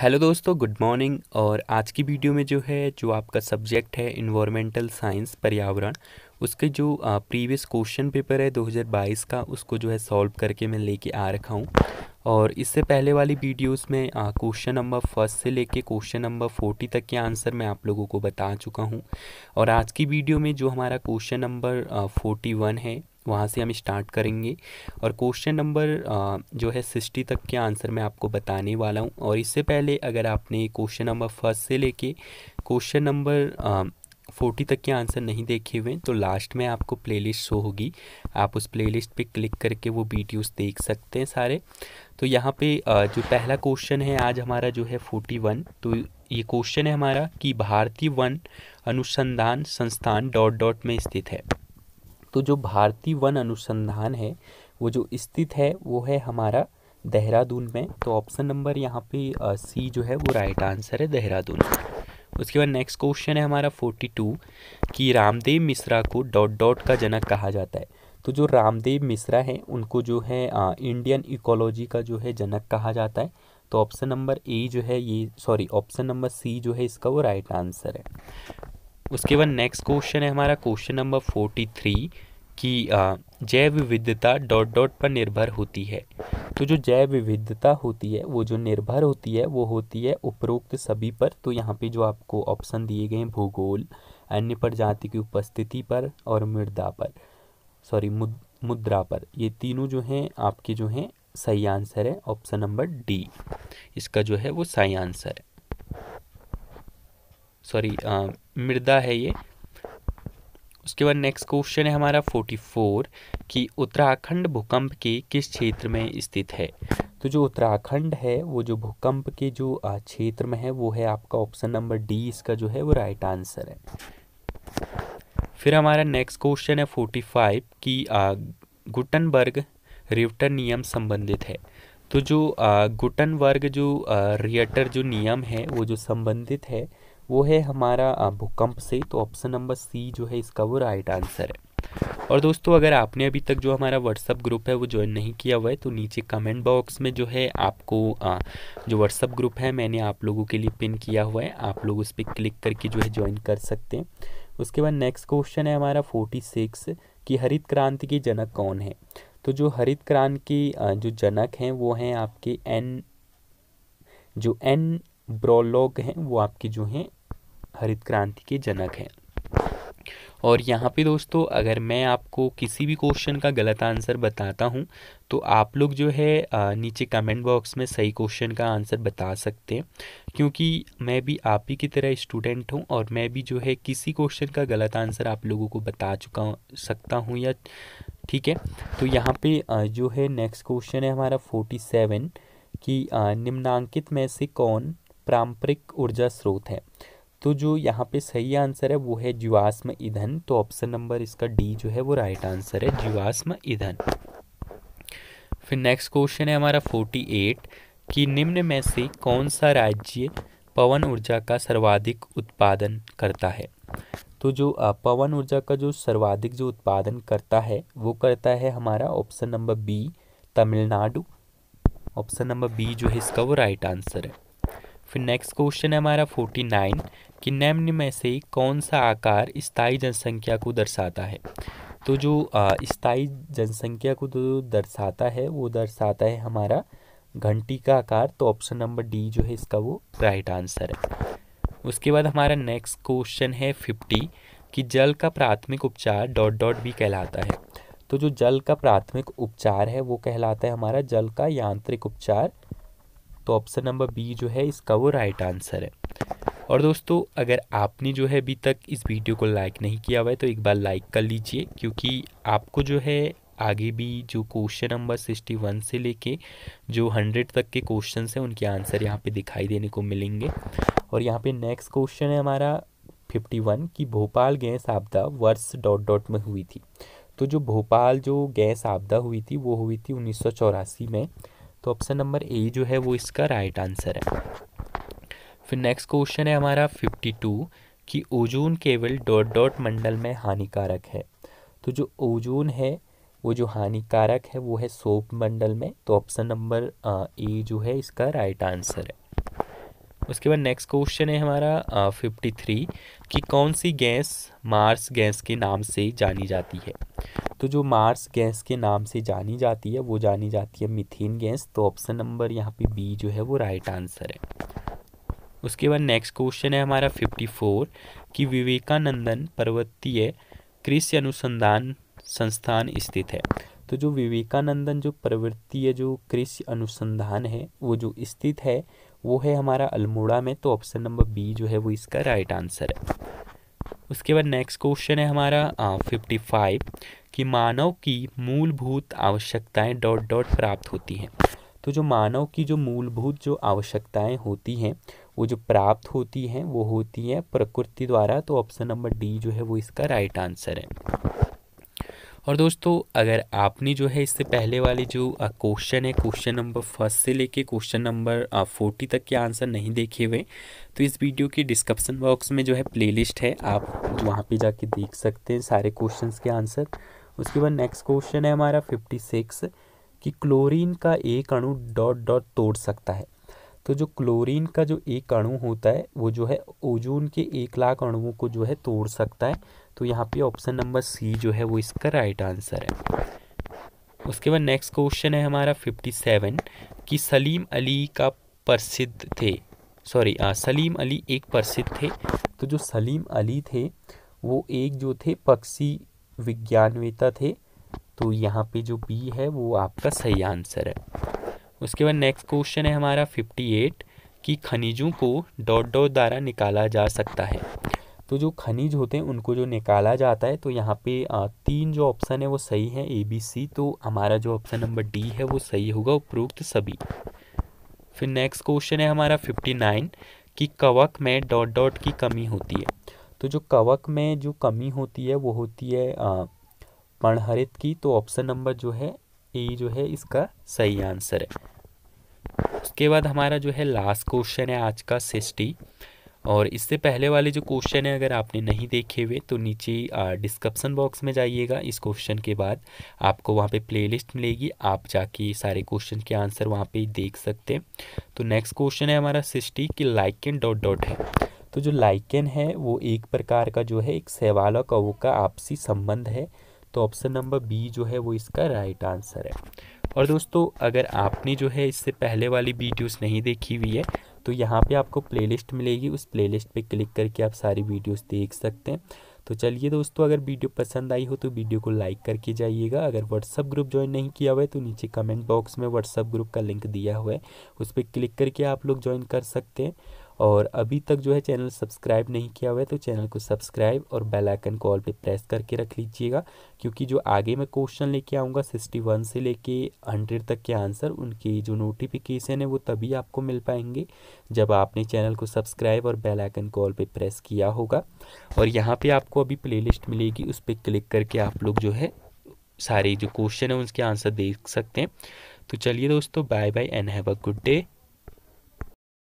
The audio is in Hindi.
हेलो दोस्तों गुड मॉर्निंग और आज की वीडियो में जो है जो आपका सब्जेक्ट है इन्वायरमेंटल साइंस पर्यावरण उसके जो प्रीवियस क्वेश्चन पेपर है 2022 का उसको जो है सॉल्व करके मैं लेके आ रखा हूँ और इससे पहले वाली वीडियोस में क्वेश्चन नंबर फर्स्ट से लेके क्वेश्चन नंबर फोर्टी तक के आंसर मैं आप लोगों को बता चुका हूँ और आज की वीडियो में जो हमारा क्वेश्चन नंबर फोर्टी वन है वहाँ से हम स्टार्ट करेंगे और क्वेश्चन नंबर जो है सिक्सटी तक के आंसर मैं आपको बताने वाला हूँ और इससे पहले अगर आपने क्वेश्चन नंबर फर्स्ट से लेके क्वेश्चन नंबर फोर्टी तक के आंसर नहीं देखे हुए तो लास्ट में आपको प्लेलिस्ट शो होगी आप उस प्लेलिस्ट पे क्लिक करके वो वीडियोस देख सकते हैं सारे तो यहाँ पे जो पहला क्वेश्चन है आज हमारा जो है फोर्टी वन तो ये क्वेश्चन है हमारा कि भारतीय वन अनुसंधान संस्थान डॉट डॉट में स्थित है तो जो भारतीय वन अनुसंधान है वो जो स्थित है वो है हमारा देहरादून में तो ऑप्शन नंबर यहाँ पे सी जो है वो राइट आंसर है देहरादून उसके बाद नेक्स्ट क्वेश्चन है हमारा फोर्टी टू कि Ramdev Mishra co dot dot का जनक कहा जाता है तो जो रामदेव मिश्रा हैं उनको जो है आ, इंडियन इकोलॉजी का जो है जनक कहा जाता है तो ऑप्शन नंबर ए जो है ये सॉरी ऑप्शन नंबर सी जो है इसका वो राइट आंसर है उसके बाद नेक्स्ट क्वेश्चन है हमारा क्वेश्चन नंबर फोर्टी थ्री कि जैव विविधता डॉट डॉट पर निर्भर होती है तो जो जैव विविधता होती है वो जो निर्भर होती है वो होती है उपरोक्त सभी पर तो यहाँ पे जो आपको ऑप्शन दिए गए हैं भूगोल अन्य प्रजाति की उपस्थिति पर और मृदा पर सॉरी मुद, मुद्रा पर ये तीनों जो हैं आपके जो हैं सही आंसर है ऑप्शन नंबर डी इसका जो है वो सही आंसर है सॉरी मृदा है ये उसके बाद नेक्स्ट क्वेश्चन है हमारा फोर्टी फोर कि उत्तराखंड भूकंप के किस क्षेत्र में स्थित है तो जो उत्तराखंड है वो जो भूकंप के जो क्षेत्र में है वो है आपका ऑप्शन नंबर डी इसका जो है वो राइट आंसर है फिर हमारा नेक्स्ट क्वेश्चन है फोर्टी फाइव कि गुटनबर्ग रिवटर नियम संबंधित है तो जो गुटनबर्ग जो रियटर जो नियम है वो जो संबंधित है वो है हमारा भूकंप से तो ऑप्शन नंबर सी जो है इसका वो राइट आंसर है और दोस्तों अगर आपने अभी तक जो हमारा व्हाट्सअप ग्रुप है वो ज्वाइन नहीं किया हुआ है तो नीचे कमेंट बॉक्स में जो है आपको आ, जो व्हाट्सअप ग्रुप है मैंने आप लोगों के लिए पिन किया हुआ है आप लोग उस पर क्लिक करके जो है ज्वाइन कर सकते हैं उसके बाद नेक्स्ट क्वेश्चन है हमारा फोर्टी सिक्स कि हरित क्रांति के जनक कौन है तो जो हरित क्रांति के जो जनक हैं वो हैं आपके एन जो एन ब्रोलोग हैं वो आपके जो हैं हरित क्रांति के जनक हैं और यहाँ पे दोस्तों अगर मैं आपको किसी भी क्वेश्चन का गलत आंसर बताता हूँ तो आप लोग जो है नीचे कमेंट बॉक्स में सही क्वेश्चन का आंसर बता सकते हैं क्योंकि मैं भी आप ही की तरह स्टूडेंट हूँ और मैं भी जो है किसी क्वेश्चन का गलत आंसर आप लोगों को बता चुका सकता हूँ या ठीक है तो यहाँ पर जो है नेक्स्ट क्वेश्चन है हमारा फोर्टी सेवन कि निम्नांकित में से कौन पारंपरिक ऊर्जा स्रोत है तो जो यहाँ पे सही आंसर है वो है जीवाश्म ईंधन तो ऑप्शन नंबर इसका डी जो है वो राइट आंसर है जीवाश्म ईंधन फिर नेक्स्ट क्वेश्चन है हमारा फोर्टी एट कि निम्न में से कौन सा राज्य पवन ऊर्जा का सर्वाधिक उत्पादन करता है तो जो पवन ऊर्जा का जो सर्वाधिक जो उत्पादन करता है वो करता है हमारा option number B Tamil Nadu option number B जो है इसका वो राइट आंसर है फिर नेक्स्ट क्वेश्चन है हमारा फोर्टी नाइन कि निम्न में से कौन सा आकार स्थायी जनसंख्या को दर्शाता है तो जो स्थायी जनसंख्या को जो दर्शाता है वो दर्शाता है हमारा घंटी का आकार तो ऑप्शन नंबर डी जो है इसका वो राइट आंसर है उसके बाद हमारा नेक्स्ट क्वेश्चन है फिफ्टी कि जल का प्राथमिक उपचार डॉट डॉट भी कहलाता है तो जो जल का प्राथमिक उपचार है वो कहलाता है हमारा जल का यांत्रिक उपचार तो ऑप्शन नंबर बी जो है इसका वो राइट आंसर है और दोस्तों अगर आपने जो है अभी तक इस वीडियो को लाइक नहीं किया हुआ है तो एक बार लाइक कर लीजिए क्योंकि आपको जो है आगे भी जो क्वेश्चन नंबर सिक्सटी वन से लेके जो हंड्रेड तक के क्वेश्चन हैं उनके आंसर यहाँ पे दिखाई देने को मिलेंगे और यहाँ पे नेक्स्ट क्वेश्चन है हमारा फिफ्टी वन कि भोपाल गैस आपदा वर्ष डॉट डॉट में हुई थी तो जो भोपाल जो गैस आपदा हुई थी वो हुई थी उन्नीस में तो ऑप्शन नंबर ए जो है वो इसका राइट आंसर है फिर नेक्स्ट क्वेश्चन है हमारा फिफ्टी टू कि ओजोन केवल डॉट डॉट मंडल में हानिकारक है तो जो ओजोन है वो जो हानिकारक है वो है सोप मंडल में तो ऑप्शन नंबर ए जो है इसका राइट आंसर है उसके बाद नेक्स्ट क्वेश्चन है हमारा फिफ्टी थ्री कि कौन सी गैस मार्स गैस के नाम से जानी जाती है तो जो मार्स गैस के नाम से जानी जाती है वो जानी जाती है मिथेन गैस तो ऑप्शन नंबर यहाँ पे बी जो है वो राइट आंसर है उसके बाद नेक्स्ट क्वेश्चन है हमारा फिफ्टी फोर कि विवेकानंदन पर्वतीय कृषि अनुसंधान संस्थान स्थित है तो जो विवेकानंदन जो पर्वतीय जो कृषि अनुसंधान है वो जो स्थित है वो है हमारा अल्मोड़ा में तो ऑप्शन नंबर बी जो है वो इसका राइट आंसर है उसके बाद नेक्स्ट क्वेश्चन है हमारा फिफ्टी फाइव कि मानव की मूलभूत आवश्यकताएं डॉट डॉट प्राप्त होती हैं तो जो मानव की जो मूलभूत जो आवश्यकताएं होती हैं वो जो प्राप्त होती हैं वो होती हैं प्रकृति द्वारा तो ऑप्शन नंबर डी जो है वो इसका राइट आंसर है और दोस्तों अगर आपने जो है इससे पहले वाले जो क्वेश्चन है क्वेश्चन नंबर फर्स्ट से लेके क्वेश्चन नंबर फोर्टी तक के आंसर नहीं देखे हुए तो इस वीडियो की डिस्क्रिप्सन बॉक्स में जो है प्लेलिस्ट है आप वहाँ पे जाके देख सकते हैं सारे क्वेश्चन के आंसर उसके बाद नेक्स्ट क्वेश्चन है हमारा फिफ्टी सिक्स कि क्लोरीन का एक अणु डॉट डॉट तोड़ सकता है तो जो क्लोरीन का जो एक अणु होता है वो जो है ओजोन के एक लाख अणुओं को जो है तोड़ सकता है तो यहाँ पे ऑप्शन नंबर सी जो है वो इसका राइट आंसर है उसके बाद नेक्स्ट क्वेश्चन है हमारा फिफ्टी सेवन कि सलीम अली का प्रसिद्ध थे सॉरी सलीम अली एक प्रसिद्ध थे तो जो सलीम अली थे वो एक जो थे पक्षी विज्ञानवेता थे तो यहाँ पे जो बी है वो आपका सही आंसर है उसके बाद नेक्स्ट क्वेश्चन है हमारा फिफ्टी एट कि खनिजों को डॉट डॉट द्वारा निकाला जा सकता है तो जो खनिज होते हैं उनको जो निकाला जाता है तो यहाँ पे तीन जो ऑप्शन है वो सही है ए बी सी तो हमारा जो ऑप्शन नंबर डी है वो सही होगा उपरोक्त सभी फिर नेक्स्ट क्वेश्चन है हमारा फिफ्टी नाइन कि कवक में डॉट डॉट की कमी होती है तो जो कवक में जो कमी होती है वो होती है पणहरित की तो ऑप्शन नंबर जो है ए जो है इसका सही आंसर है उसके बाद हमारा जो है लास्ट क्वेश्चन है आज का सिक्सटी और इससे पहले वाले जो क्वेश्चन है अगर आपने नहीं देखे हुए तो नीचे डिस्क्रिप्सन बॉक्स में जाइएगा इस क्वेश्चन के बाद आपको वहाँ पे प्लेलिस्ट मिलेगी आप जाके सारे क्वेश्चन के आंसर वहाँ पे देख सकते हैं तो नेक्स्ट क्वेश्चन है हमारा सिस्टी कि लाइकन डॉट डॉट है तो जो लाइकन है वो एक प्रकार का जो है एक सहवाल और कवो का आपसी संबंध है तो ऑप्शन नंबर बी जो है वो इसका राइट आंसर है और दोस्तों अगर आपने जो है इससे पहले वाली वीडियोस नहीं देखी हुई है तो यहाँ पे आपको प्लेलिस्ट मिलेगी उस प्लेलिस्ट पे क्लिक करके आप सारी वीडियोस देख सकते हैं तो चलिए दोस्तों अगर वीडियो पसंद आई हो तो वीडियो को लाइक करके जाइएगा अगर व्हाट्सअप ग्रुप ज्वाइन नहीं किया हुआ है तो नीचे कमेंट बॉक्स में व्हाट्सअप ग्रुप का लिंक दिया हुआ है उस पर क्लिक करके आप लोग ज्वाइन कर सकते हैं और अभी तक जो है चैनल सब्सक्राइब नहीं किया हुआ है तो चैनल को सब्सक्राइब और बेल आइकन को ऑल पे प्रेस करके रख लीजिएगा क्योंकि जो आगे मैं क्वेश्चन लेके आऊँगा सिक्सटी वन से लेके हंड्रेड तक के आंसर उनके जो नोटिफिकेशन है वो तभी आपको मिल पाएंगे जब आपने चैनल को सब्सक्राइब और बेल आइकन को ऑल पे प्रेस किया होगा और यहाँ पर आपको अभी प्ले मिलेगी उस पर क्लिक करके आप लोग जो है सारे जो क्वेश्चन है उनके आंसर देख सकते हैं तो चलिए दोस्तों bye bye and have a good day